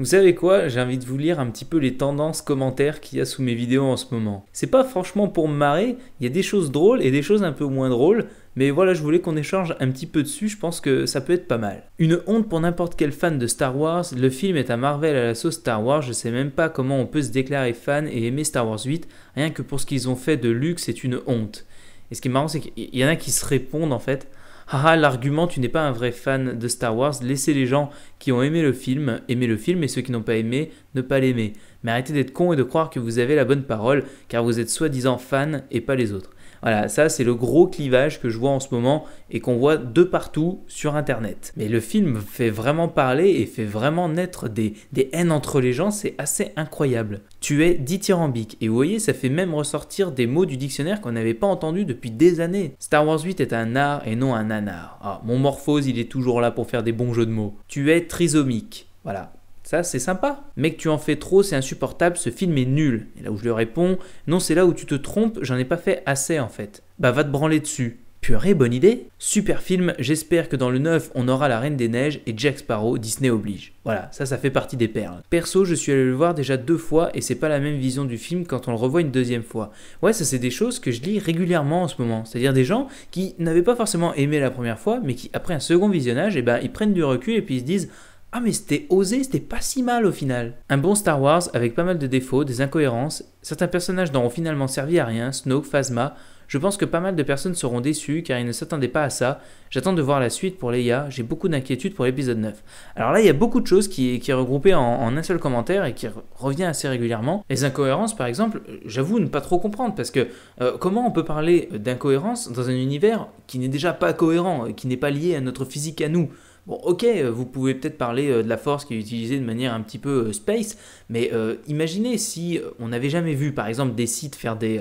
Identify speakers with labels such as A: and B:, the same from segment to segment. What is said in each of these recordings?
A: Vous savez quoi, j'ai envie de vous lire un petit peu les tendances commentaires qu'il y a sous mes vidéos en ce moment. C'est pas franchement pour me marrer, il y a des choses drôles et des choses un peu moins drôles, mais voilà, je voulais qu'on échange un petit peu dessus, je pense que ça peut être pas mal. Une honte pour n'importe quel fan de Star Wars, le film est un Marvel à la sauce Star Wars, je sais même pas comment on peut se déclarer fan et aimer Star Wars 8, rien que pour ce qu'ils ont fait de luxe, c'est une honte. Et ce qui est marrant, c'est qu'il y en a qui se répondent en fait, Haha, l'argument, tu n'es pas un vrai fan de Star Wars, laissez les gens qui ont aimé le film aimer le film et ceux qui n'ont pas aimé pas l'aimer. Mais arrêtez d'être con et de croire que vous avez la bonne parole, car vous êtes soi-disant fan et pas les autres. Voilà, ça c'est le gros clivage que je vois en ce moment et qu'on voit de partout sur Internet. Mais le film fait vraiment parler et fait vraiment naître des, haines entre les gens, c'est assez incroyable. Tu es dithyrambique et vous voyez, ça fait même ressortir des mots du dictionnaire qu'on n'avait pas entendu depuis des années. Star Wars 8 est un art et non un anard. Ah, mon morphose, il est toujours là pour faire des bons jeux de mots. Tu es trisomique. Voilà, ça, c'est sympa. Mais tu en fais trop, c'est insupportable, ce film est nul. Et là où je lui réponds, non, c'est là où tu te trompes, j'en ai pas fait assez en fait. Bah, va te branler dessus. Purée, bonne idée Super film, j'espère que dans le 9, on aura La Reine des Neiges et Jack Sparrow, Disney oblige. Voilà, ça, ça fait partie des perles. Perso, je suis allé le voir déjà deux fois et c'est pas la même vision du film quand on le revoit une deuxième fois. Ouais, ça, c'est des choses que je lis régulièrement en ce moment. C'est-à-dire des gens qui n'avaient pas forcément aimé la première fois, mais qui, après un second visionnage, et eh ben, ils prennent du recul et puis ils se disent ah mais c'était osé, c'était pas si mal au final. Un bon Star Wars avec pas mal de défauts, des incohérences, certains personnages n'auront finalement servi à rien, Snoke, Phasma, je pense que pas mal de personnes seront déçues car ils ne s'attendaient pas à ça. J'attends de voir la suite pour Leia, j'ai beaucoup d'inquiétudes pour l'épisode 9. Alors là, il y a beaucoup de choses qui, qui est regroupée en, un seul commentaire et qui revient assez régulièrement. Les incohérences, par exemple, j'avoue ne pas trop comprendre parce que euh, comment on peut parler d'incohérence dans un univers qui n'est déjà pas cohérent, qui n'est pas lié à notre physique à nous Bon, ok, euh, vous pouvez peut-être parler euh, de la force qui est utilisée de manière un petit peu euh, space, mais imaginez si on n'avait jamais vu, par exemple, des sites faire des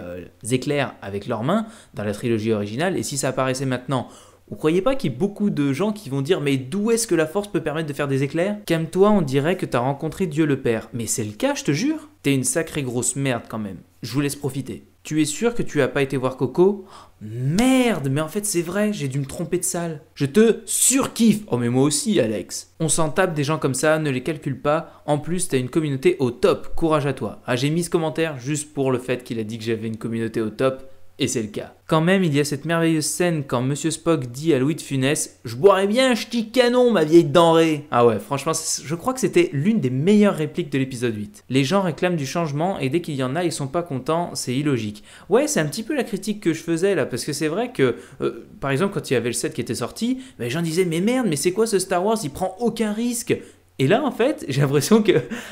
A: éclairs avec leurs mains dans la trilogie originale, et si ça apparaissait maintenant. Vous croyez pas qu'il y a beaucoup de gens qui vont dire mais d'où est-ce que la force peut permettre de faire des éclairs Comme toi on dirait que tu as rencontré Dieu le Père. Mais c'est le cas, je te jure. T'es une sacrée grosse merde quand même. Je vous laisse profiter. Tu es sûr que tu as pas été voir Coco Merde, mais en fait c'est vrai, j'ai dû me tromper de salle. Je te surkiffe Oh mais moi aussi Alex On s'en tape des gens comme ça, ne les calcule pas. En plus, t'as une communauté au top, courage à toi. Ah j'ai mis ce commentaire juste pour le fait qu'il a dit que j'avais une communauté au top. Et c'est le cas. Quand même, il y a cette merveilleuse scène quand Monsieur Spock dit à Louis de Funès Je boirais bien un ch'ti canon, ma vieille denrée Ah ouais, franchement, je crois que c'était l'une des meilleures répliques de l'épisode 8. Les gens réclament du changement et dès qu'il y en a, ils sont pas contents, c'est illogique. Ouais, c'est un petit peu la critique que je faisais là, parce que c'est vrai que, euh, par exemple, quand il y avait le set qui était sorti, ben, les gens disaient Mais merde, mais c'est quoi ce Star Wars Il prend aucun risque et là, en fait, j'ai l'impression que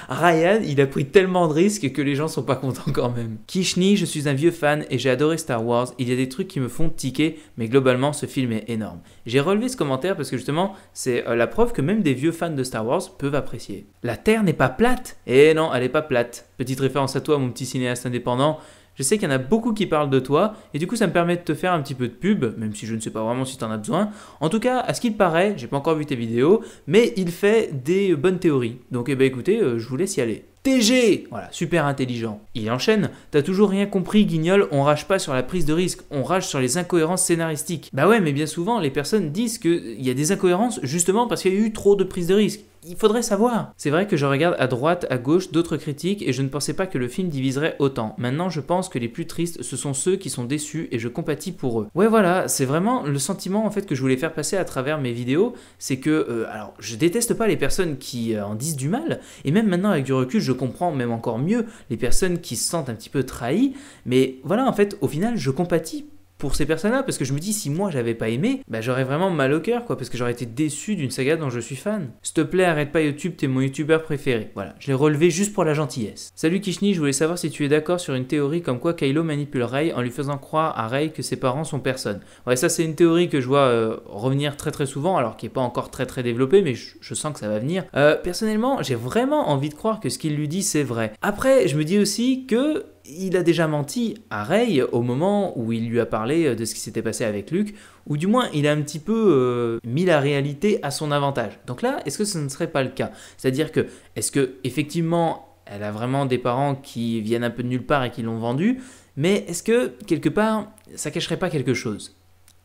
A: Ryan, il a pris tellement de risques que les gens sont pas contents quand même. Kishni, je suis un vieux fan et j'ai adoré Star Wars. Il y a des trucs qui me font tiquer, mais globalement, ce film est énorme. J'ai relevé ce commentaire parce que justement, c'est euh, la preuve que même des vieux fans de Star Wars peuvent apprécier. La Terre n'est pas plate Eh non, elle n'est pas plate. Petite référence à toi, mon petit cinéaste indépendant. Je sais qu'il y en a beaucoup qui parlent de toi et du coup ça me permet de te faire un petit peu de pub, même si je ne sais pas vraiment si tu as besoin. En tout cas, à ce qu'il paraît, j'ai pas encore vu tes vidéos, mais il fait des bonnes théories. Donc eh ben, écoutez, euh, je vous laisse y aller. TG Voilà, super intelligent. Il enchaîne. T'as toujours rien compris, guignol, on rage pas sur la prise de risque, on rage sur les incohérences scénaristiques. Bah ouais, mais bien souvent, les personnes disent qu'il y a des incohérences justement parce qu'il y a eu trop de prise de risque il faudrait savoir. C'est vrai que je regarde à droite, à gauche d'autres critiques et je ne pensais pas que le film diviserait autant. Maintenant, je pense que les plus tristes, ce sont ceux qui sont déçus et je compatis pour eux. Ouais, voilà, c'est vraiment le sentiment en fait que je voulais faire passer à travers mes vidéos, c'est que euh, alors, je déteste pas les personnes qui euh, en disent du mal et même maintenant avec du recul, je comprends même encore mieux les personnes qui se sentent un petit peu trahies, mais voilà, en fait, au final, je compatis pour ces personnes-là, parce que je me dis, si moi j'avais pas aimé, bah j'aurais vraiment mal au cœur, quoi, parce que j'aurais été déçu d'une saga dont je suis fan. S'il te plaît, arrête pas YouTube, t'es mon YouTuber préféré. Voilà, je l'ai relevé juste pour la gentillesse. Salut Kishni, je voulais savoir si tu es d'accord sur une théorie comme quoi Kylo manipule Rey en lui faisant croire à Rey que ses parents sont personnes. » Ouais, ça c'est une théorie que je vois euh, revenir très très souvent, alors qui est pas encore très très développée, mais je, sens que ça va venir. Euh, personnellement, j'ai vraiment envie de croire que ce qu'il lui dit c'est vrai. Après, je me dis aussi que il a déjà menti à Rey au moment où il lui a parlé euh, de ce qui s'était passé avec Luc, ou du moins il a un petit peu euh, mis la réalité à son avantage. Donc là, est-ce que ce ne serait pas le cas C'est-à-dire que, est-ce que effectivement elle a vraiment des parents qui viennent un peu de nulle part et qui l'ont vendue, mais est-ce que quelque part ça cacherait pas quelque chose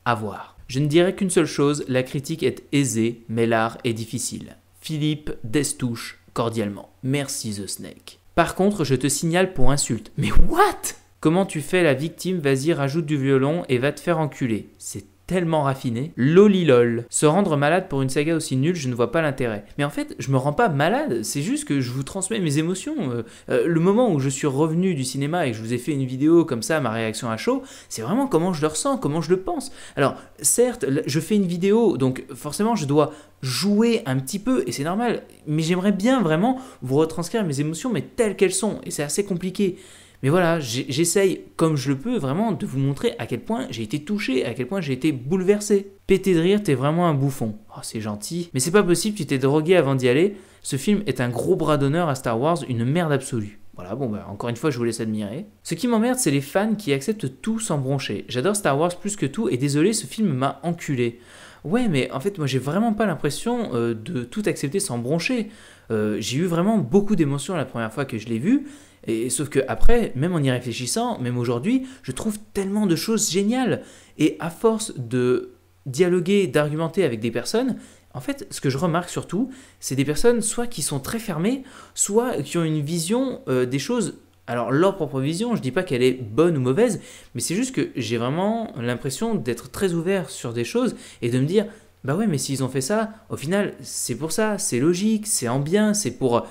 A: À voir. Je ne dirais qu'une seule chose, la critique est aisée, mais l'art est difficile. Philippe Destouche, cordialement. Merci The Snake. Par contre, je te signale pour insulte. Mais what Comment tu fais la victime Vas-y, rajoute du violon et va te faire enculer. C'est tellement raffiné. Lolilol. Se rendre malade pour une saga aussi nulle, je ne vois pas l'intérêt. Mais en fait, je me rends pas malade, c'est juste que je vous transmets mes émotions. Euh, euh, le moment où je suis revenu du cinéma et que je vous ai fait une vidéo comme ça, ma réaction à chaud, c'est vraiment comment je le ressens, comment je le pense. Alors, certes, je fais une vidéo, donc forcément, je dois jouer un petit peu, et c'est normal, mais j'aimerais bien vraiment vous retranscrire mes émotions, mais telles qu'elles sont, et c'est assez compliqué. Mais voilà, j'essaye comme je le peux vraiment de vous montrer à quel point j'ai été touché, à quel point j'ai été bouleversé. Péter de rire, t'es vraiment un bouffon. Oh, c'est gentil. Mais c'est pas possible, tu t'es drogué avant d'y aller. Ce film est un gros bras d'honneur à Star Wars, une merde absolue. Voilà, bon bah encore une fois je vous laisse admirer. Ce qui m'emmerde c'est les fans qui acceptent tout sans broncher. J'adore Star Wars plus que tout et désolé ce film m'a enculé. Ouais, mais en fait, moi, j'ai vraiment pas l'impression euh, de tout accepter sans broncher. Euh, j'ai eu vraiment beaucoup d'émotions la première fois que je l'ai vu. Et, sauf que après, même en y réfléchissant, même aujourd'hui, je trouve tellement de choses géniales. Et à force de dialoguer, d'argumenter avec des personnes, en fait, ce que je remarque surtout, c'est des personnes soit qui sont très fermées, soit qui ont une vision euh, des choses alors leur propre vision, je dis pas qu'elle est bonne ou mauvaise, mais c'est juste que j'ai vraiment l'impression d'être très ouvert sur des choses et de me dire bah ouais mais s'ils ont fait ça, au final c'est pour ça, c'est logique, c'est en bien, c'est pour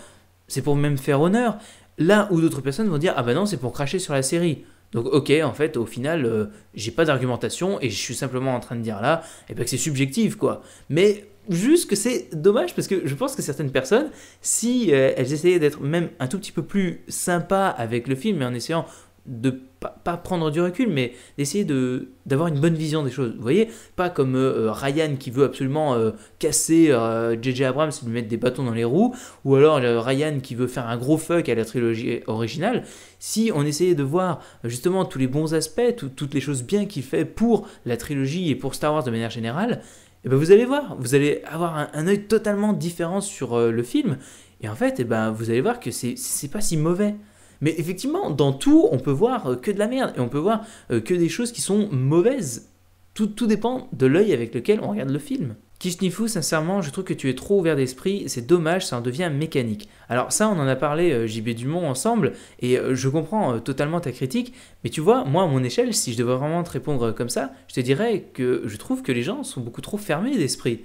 A: c'est pour même faire honneur. Là où d'autres personnes vont dire ah bah non c'est pour cracher sur la série. Donc ok en fait au final euh, j'ai pas d'argumentation et je suis simplement en train de dire là et eh ben, que c'est subjectif quoi. Mais juste que c'est dommage parce que je pense que certaines personnes, si euh, elles essayaient d'être même un tout petit peu plus sympas avec le film et en essayant de pas, pas prendre du recul, mais d'essayer de d'avoir une bonne vision des choses. Vous voyez, pas comme euh, euh, Ryan qui veut absolument casser JJ Abrams et lui mettre des bâtons dans les roues, ou alors Ryan qui veut faire un gros fuck à la trilogie originale. Si on essayait de voir justement tous les bons aspects, toutes les choses bien qu'il fait pour la trilogie et pour Star Wars de manière générale, et eh ben, vous allez voir, vous allez avoir un, œil totalement différent sur euh, le film. Et en fait, et eh ben vous allez voir que c'est pas si mauvais. Mais effectivement, dans tout, on peut voir euh, que de la merde et on peut voir euh, que des choses qui sont mauvaises. Tout, tout dépend de l'œil avec lequel on regarde le film. Kishnifu, sincèrement, je trouve que tu es trop ouvert d'esprit, c'est dommage, ça en devient mécanique. Alors ça, on en a parlé, euh, JB Dumont, ensemble, et euh, je comprends euh, totalement ta critique, mais tu vois, moi, à mon échelle, si je devais vraiment te répondre comme ça, je te dirais que je trouve que les gens sont beaucoup trop fermés d'esprit.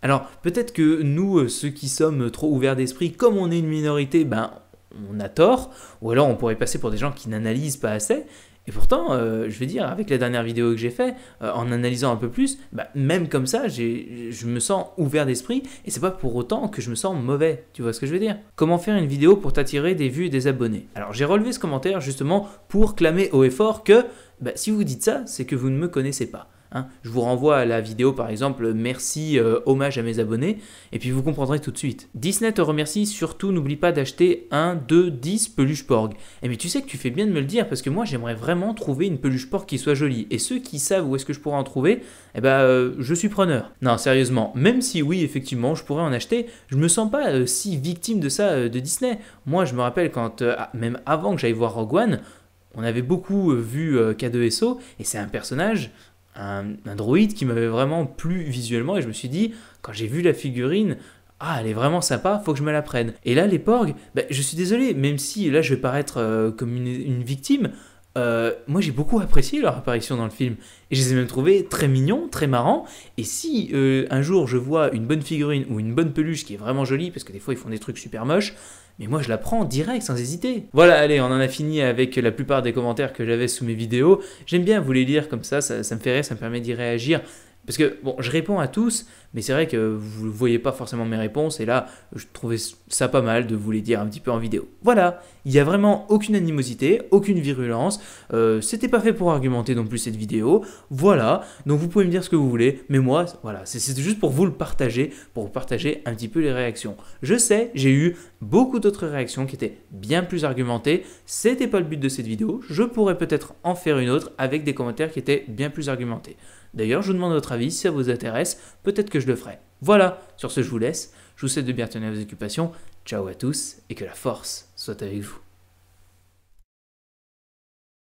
A: Alors, peut-être que nous, ceux qui sommes trop ouverts d'esprit, comme on est une minorité, ben, on a tort, ou alors on pourrait passer pour des gens qui n'analysent pas assez, et pourtant, euh, je vais dire, avec la dernière vidéo que j'ai fait, euh, en analysant un peu plus, bah, même comme ça, je me sens ouvert d'esprit et c'est pas pour autant que je me sens mauvais. Tu vois ce que je veux dire Comment faire une vidéo pour t'attirer des vues et des abonnés Alors j'ai relevé ce commentaire justement pour clamer haut et fort que bah, si vous dites ça, c'est que vous ne me connaissez pas. Hein. je vous renvoie à la vidéo par exemple Merci, euh, hommage à mes abonnés, et puis vous comprendrez tout de suite. Disney te remercie, surtout n'oublie pas d'acheter 1, 2, 10 peluches Porg. Et eh mais tu sais que tu fais bien de me le dire, parce que moi j'aimerais vraiment trouver une peluche Porg qui soit jolie, et ceux qui savent où est-ce que je pourrais en trouver, eh ben euh, je suis preneur. Non, sérieusement, même si oui, effectivement, je pourrais en acheter, je me sens pas euh, si victime de ça de Disney. Moi je me rappelle quand, ah, même avant que j'aille voir Rogue One, on avait beaucoup vu K2SO, et c'est un personnage un, droïde qui m'avait vraiment plu visuellement et je me suis dit, quand j'ai vu la figurine, ah, elle est vraiment sympa, faut que je me la prenne. Et là, les porgs, ben, je suis désolé, même si là je vais paraître euh, comme une victime, euh, moi j'ai beaucoup apprécié leur apparition dans le film. Et je les ai même trouvés très mignons, très marrants. Et si euh, un jour je vois une bonne figurine ou une bonne peluche qui est vraiment jolie, parce que des fois ils font des trucs super moches, mais moi je la prends direct sans hésiter. Voilà, allez, on en a fini avec la plupart des commentaires que j'avais sous mes vidéos. J'aime bien vous les lire comme ça, ça, ça me fait rire, ça me permet d'y réagir. Parce que, bon, je réponds à tous, mais c'est vrai que vous ne voyez pas forcément mes réponses, et là, je trouvais ça pas mal de vous les dire un petit peu en vidéo. Voilà, il n'y a vraiment aucune animosité, aucune virulence, euh, c'était pas fait pour argumenter non plus cette vidéo, voilà, donc vous pouvez me dire ce que vous voulez, mais moi, voilà, c'est juste pour vous le partager, pour vous partager un petit peu les réactions. Je sais, j'ai eu beaucoup d'autres réactions qui étaient bien plus argumentées, c'était pas le but de cette vidéo, je pourrais peut-être en faire une autre avec des commentaires qui étaient bien plus argumentés. D'ailleurs, je vous demande votre avis si ça vous intéresse, peut-être que je le ferai. Voilà, sur ce, je vous laisse. Je vous souhaite de bien tenir vos occupations. Ciao à tous et que la force soit avec vous.